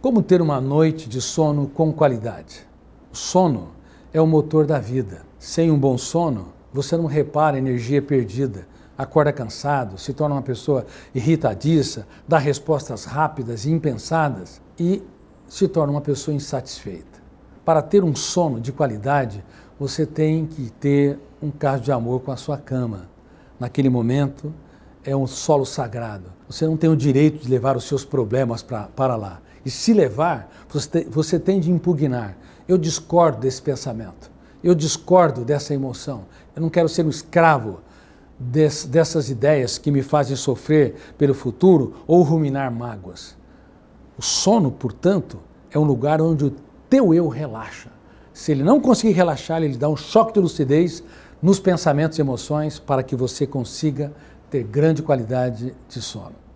Como ter uma noite de sono com qualidade? O sono é o motor da vida. Sem um bom sono, você não repara a energia perdida, acorda cansado, se torna uma pessoa irritadiça, dá respostas rápidas e impensadas e se torna uma pessoa insatisfeita. Para ter um sono de qualidade, você tem que ter um caso de amor com a sua cama. Naquele momento, é um solo sagrado. Você não tem o direito de levar os seus problemas pra, para lá. E se levar, você tem, você tem de impugnar. Eu discordo desse pensamento. Eu discordo dessa emoção. Eu não quero ser um escravo des, dessas ideias que me fazem sofrer pelo futuro ou ruminar mágoas. O sono, portanto, é um lugar onde o teu eu relaxa. Se ele não conseguir relaxar, ele dá um choque de lucidez nos pensamentos e emoções para que você consiga ter grande qualidade de sono.